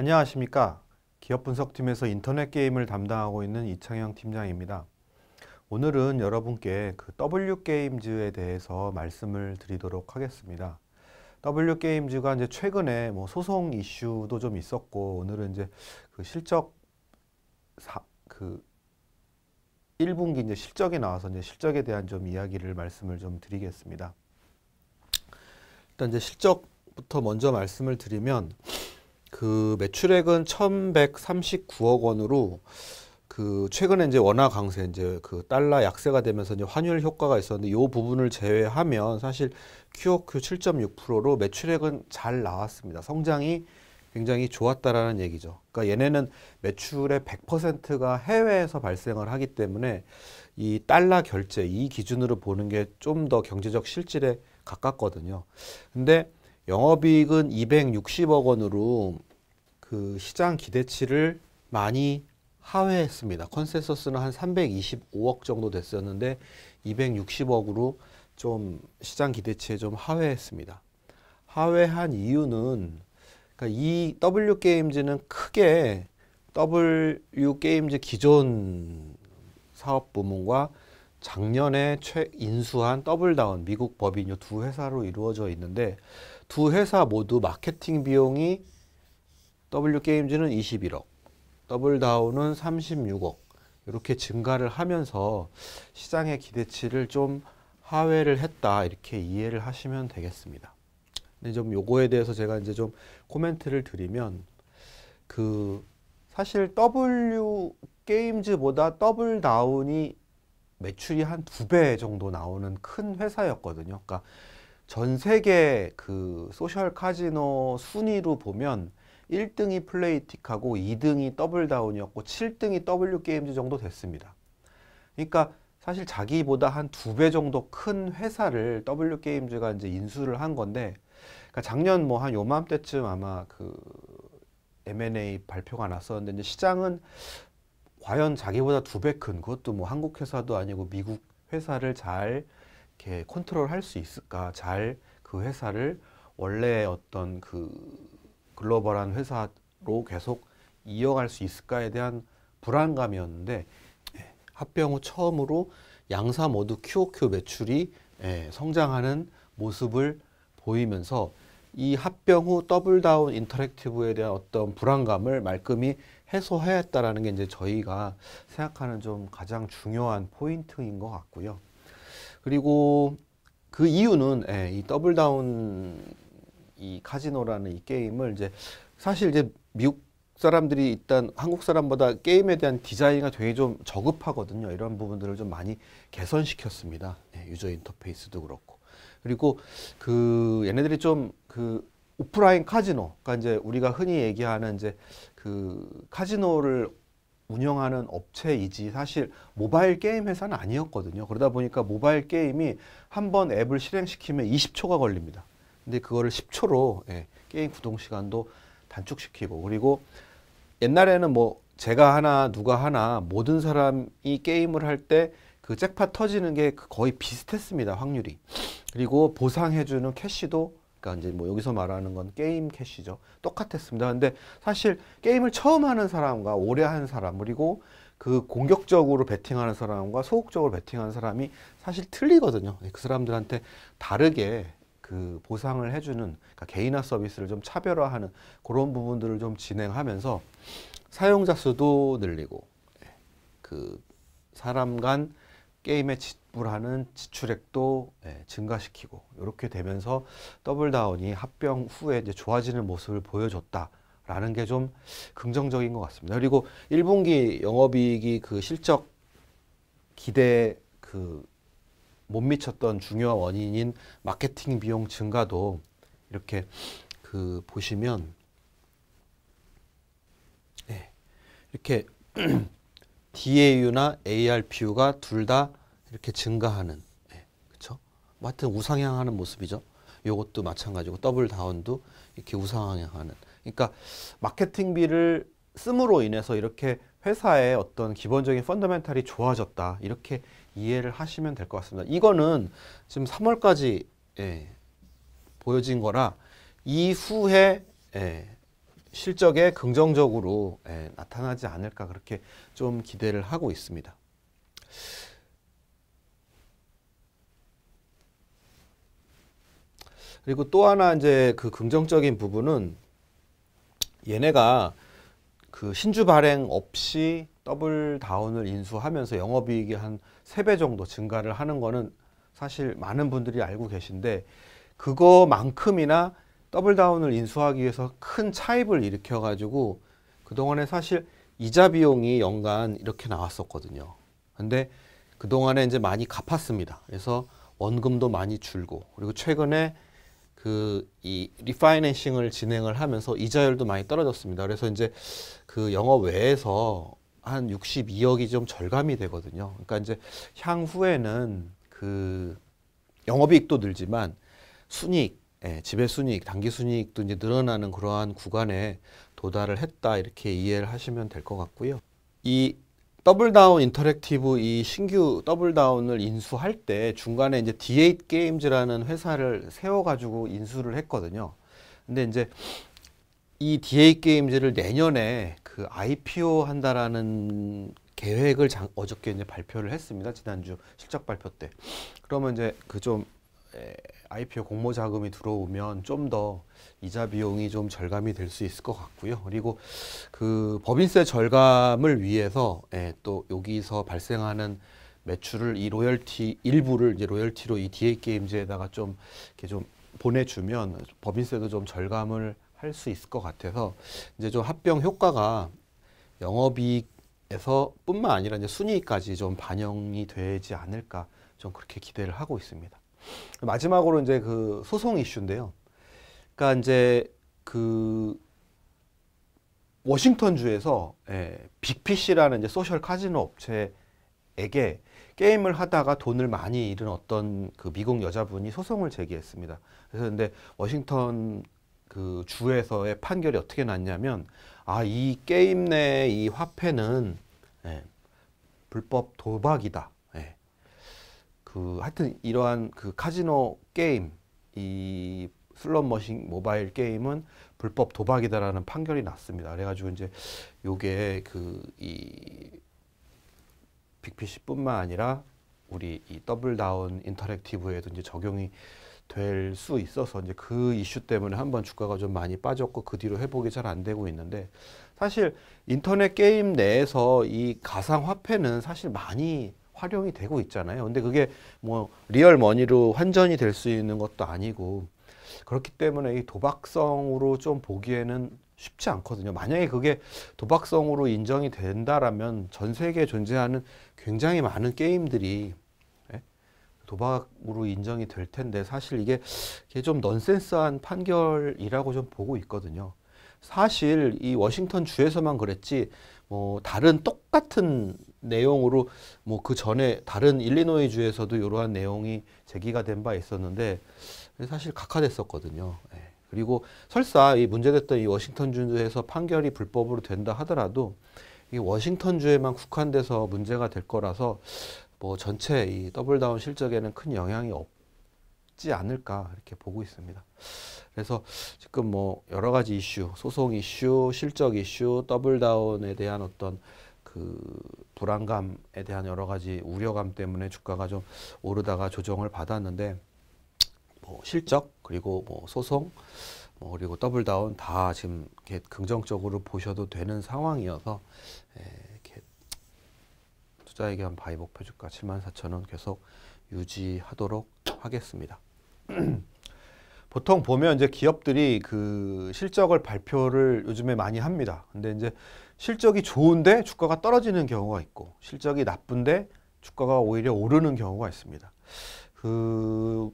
안녕하십니까. 기업 분석팀에서 인터넷 게임을 담당하고 있는 이창영 팀장입니다. 오늘은 여러분께 그 W게임즈에 대해서 말씀을 드리도록 하겠습니다. W게임즈가 이제 최근에 뭐 소송 이슈도 좀 있었고 오늘은 이제 그 실적 사, 그 1분기 이제 실적이 나와서 이제 실적에 대한 좀 이야기를 말씀을 좀 드리겠습니다. 일단 이제 실적부터 먼저 말씀을 드리면 그 매출액은 1,139억 원으로 그 최근에 이제 원화 강세 이제 그 달러 약세가 되면서 이제 환율 효과가 있었는데 요 부분을 제외하면 사실 QOQ 7.6%로 매출액은 잘 나왔습니다. 성장이 굉장히 좋았다라는 얘기죠. 그러니까 얘네는 매출의 100%가 해외에서 발생을 하기 때문에 이 달러 결제 이 기준으로 보는 게 좀 더 경제적 실질에 가깝거든요. 근데 영업이익은 260억 원으로 그 시장 기대치를 많이 하회했습니다. 컨센서스는 한 325억 정도 됐었는데 260억으로 좀 시장 기대치에 좀 하회했습니다. 하회한 이유는 그러니까 이 W 게임즈는 크게 W 게임즈 기존 사업 부문과 작년에 최 인수한 더블다운 미국 법인요 두 회사로 이루어져 있는데 두 회사 모두 마케팅 비용이 W게임즈는 21억, 더블다운은 36억 이렇게 증가를 하면서 시장의 기대치를 좀 하회를 했다 이렇게 이해를 하시면 되겠습니다. 근데 좀 요거에 대해서 제가 이제 좀 코멘트를 드리면 그 사실 W 게임즈보다 더블 다운이 매출이 한 두 배 정도 나오는 큰 회사였거든요. 그러니까 전 세계 그 소셜 카지노 순위로 보면 1등이 플레이틱하고 2등이 더블다운이었고 7등이 W게임즈 정도 됐습니다. 그러니까 사실 자기보다 한 두 배 정도 큰 회사를 W게임즈가 이제 인수를 한 건데 그러니까 작년 뭐 한 요맘때쯤 아마 그 M&A 발표가 났었는데 이제 시장은 과연 자기보다 두 배 큰 그것도 뭐 한국 회사도 아니고 미국 회사를 잘 이렇게 컨트롤할 수 있을까? 잘 그 회사를 원래 어떤 그 글로벌한 회사로 계속 이어갈 수 있을까에 대한 불안감이었는데 예, 합병 후 처음으로 양사 모두 QOQ 매출이 예, 성장하는 모습을 보이면서 이 합병 후 더블다운 인터랙티브에 대한 어떤 불안감을 말끔히 해소해야 다라는게 이제 저희가 생각하는 좀 가장 중요한 포인트인 것 같고요. 그리고 그 이유는 예, 이 더블 다운 이 카지노라는 이 게임을 이제 사실 이제 미국 사람들이 일단 한국 사람보다 게임에 대한 디자인이 되게 좀 저급하거든요. 이런 부분들을 좀 많이 개선시켰습니다. 예, 유저 인터페이스도 그렇고. 그리고 그 얘네들이 좀 그 오프라인 카지노, 그러니까 이제 우리가 흔히 얘기하는 이제 그 카지노를 운영하는 업체이지 사실 모바일 게임 회사는 아니었거든요. 그러다 보니까 모바일 게임이 한 번 앱을 실행시키면 20초가 걸립니다. 근데 그거를 10초로 예, 게임 구동 시간도 단축시키고 그리고 옛날에는 뭐 제가 하나 누가 하나 모든 사람이 게임을 할 때 그 잭팟 터지는 게 거의 비슷했습니다. 확률이. 그리고 보상해주는 캐시도 그러니까 이제 뭐 여기서 말하는 건 게임 캐시죠. 똑같았습니다. 근데 사실 게임을 처음 하는 사람과 오래 하는 사람 그리고 그 공격적으로 베팅하는 사람과 소극적으로 베팅하는 사람이 사실 틀리거든요. 그 사람들한테 다르게 그 보상을 해주는 그러니까 개인화 서비스를 좀 차별화하는 그런 부분들을 좀 진행하면서 사용자 수도 늘리고 예, 그 사람 간 게임의 지, 납부하는 지출액도 예, 증가시키고 이렇게 되면서 더블다운이 합병 후에 이제 좋아지는 모습을 보여줬다. 라는 게 좀 긍정적인 것 같습니다. 그리고 1분기 영업이익이 그 실적 기대 그 못 미쳤던 중요한 원인인 마케팅 비용 증가도 이렇게 그 보시면 네, 이렇게 DAU나 ARPU가 둘다 이렇게 증가하는 예, 그렇죠? 뭐 하여튼 우상향하는 모습이죠. 요것도 마찬가지고 더블 다운도 이렇게 우상향하는 그러니까 마케팅비를 씀으로 인해서 이렇게 회사의 어떤 기본적인 펀더멘탈이 좋아졌다 이렇게 이해를 하시면 될 것 같습니다. 이거는 지금 3월까지 예, 보여진 거라 이후에 예, 실적에 긍정적으로 예, 나타나지 않을까 그렇게 좀 기대를 하고 있습니다. 그리고 또 하나 이제 그 긍정적인 부분은 얘네가 그 신주 발행 없이 더블 다운을 인수하면서 영업이익이 한 세 배 정도 증가를 하는 거는 사실 많은 분들이 알고 계신데 그거만큼이나 더블 다운을 인수하기 위해서 큰 차입을 일으켜 가지고 그동안에 사실 이자 비용이 연간 이렇게 나왔었거든요. 근데 그동안에 이제 많이 갚았습니다. 그래서 원금도 많이 줄고 그리고 최근에 그이 리파이낸싱을 진행을 하면서 이자율도 많이 떨어졌습니다. 그래서 이제 그 영업 외에서 한 62억이 좀 절감이 되거든요. 그러니까 이제 향후에는 그 영업이익도 늘지만 순이익, 예, 지배 순이익, 단기 순이익도 이제 늘어나는 그러한 구간에 도달을 했다 이렇게 이해를 하시면 될 것 같고요. 이 더블다운 인터랙티브 이 신규 더블다운을 인수할 때 중간에 이제 D8 게임즈라는 회사를 세워가지고 인수를 했거든요. 근데 이제 이 D8 게임즈를 내년에 그 IPO 한다라는 계획을 장, 어저께 이제 발표를 했습니다. 지난주 실적 발표 때. 그러면 이제 그좀 IPO 공모 자금이 들어오면 좀 더 이자 비용이 좀 절감이 될 수 있을 것 같고요. 그리고 그 법인세 절감을 위해서 예, 또 여기서 발생하는 매출을 이 로열티 일부를 이제 로열티로 이 DA 게임즈에다가 좀 이렇게 좀 보내주면 법인세도 좀 절감을 할 수 있을 것 같아서 이제 좀 합병 효과가 영업이익에서 뿐만 아니라 이제 순이익까지 좀 반영이 되지 않을까 좀 그렇게 기대를 하고 있습니다. 마지막으로 이제 그 소송 이슈인데요. 그러니까 이제 그 워싱턴 주에서 예, 빅피시라는 이제 소셜 카지노 업체에게 게임을 하다가 돈을 많이 잃은 어떤 그 미국 여자분이 소송을 제기했습니다. 그래서 근데 워싱턴 그 주에서의 판결이 어떻게 났냐면 아이 게임 내 이 화폐는 예, 불법 도박이다. 그 하여튼 이러한 그 카지노 게임 이 슬롯 머신 모바일 게임은 불법 도박이다라는 판결이 났습니다. 그래가지고 이제 요게 그이 빅피시뿐만 아니라 우리 이 더블 다운 인터랙티브에도 이제 적용이 될 수 있어서 이제 그 이슈 때문에 한번 주가가 좀 많이 빠졌고 그 뒤로 회복이 잘 안 되고 있는데 사실 인터넷 게임 내에서 이 가상 화폐는 사실 많이 활용이 되고 있잖아요. 근데 그게 뭐 리얼 머니로 환전이 될 수 있는 것도 아니고 그렇기 때문에 이 도박성으로 좀 보기에는 쉽지 않거든요. 만약에 그게 도박성으로 인정이 된다라면 전 세계에 존재하는 굉장히 많은 게임들이 예? 도박으로 인정이 될 텐데 사실 이게, 좀 넌센스한 판결이라고 좀 보고 있거든요. 사실 이 워싱턴 주에서만 그랬지 뭐 다른 똑같은 내용으로 뭐 그 전에 다른 일리노이 주에서도 이러한 내용이 제기가 된 바 있었는데 사실 각하됐었거든요. 예. 그리고 설사 이 문제됐던 이 워싱턴 주에서 판결이 불법으로 된다 하더라도 이 워싱턴 주에만 국한돼서 문제가 될 거라서 뭐 전체 이 더블 다운 실적에는 큰 영향이 없지 않을까 이렇게 보고 있습니다. 그래서 지금 뭐 여러 가지 이슈, 소송 이슈, 실적 이슈, 더블 다운에 대한 어떤 그 불안감에 대한 여러 가지 우려감 때문에 주가가 좀 오르다가 조정을 받았는데 뭐 실적 그리고 뭐 소송 뭐 그리고 더블 다운 다 지금 이렇게 긍정적으로 보셔도 되는 상황이어서 예, 이렇게 투자에게 한 바이 목표 주가 74,000원 계속 유지하도록 하겠습니다. 보통 보면 이제 기업들이 그 실적을 발표를 요즘에 많이 합니다. 근데 이제 실적이 좋은데 주가가 떨어지는 경우가 있고 실적이 나쁜데 주가가 오히려 오르는 경우가 있습니다. 그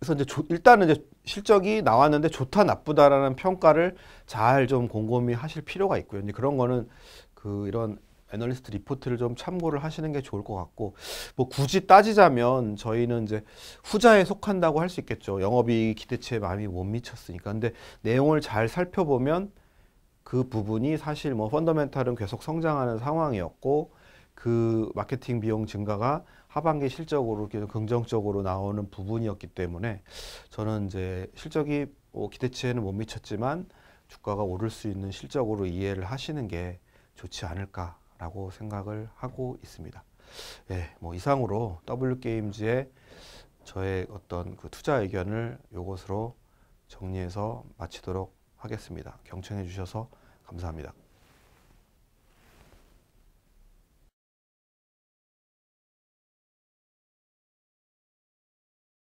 그래서 이제 조, 일단은 이제 실적이 나왔는데 좋다 나쁘다라는 평가를 잘 좀 곰곰이 하실 필요가 있고요. 이제 그런 거는 그 이런 애널리스트 리포트를 좀 참고를 하시는 게 좋을 것 같고 뭐 굳이 따지자면 저희는 이제 후자에 속한다고 할 수 있겠죠. 영업이 기대치에 많이 못 미쳤으니까. 근데 내용을 잘 살펴보면 그 부분이 사실 뭐 펀더멘탈은 계속 성장하는 상황이었고 그 마케팅 비용 증가가 하반기 실적으로 긍정적으로 나오는 부분이었기 때문에 저는 이제 실적이 뭐 기대치에는 못 미쳤지만 주가가 오를 수 있는 실적으로 이해를 하시는 게 좋지 않을까 라고 생각을 하고 있습니다. 예, 뭐 이상으로 W게임즈의 저의 어떤 그 투자 의견을 요것으로 정리해서 마치도록 하겠습니다. 경청해 주셔서 감사합니다.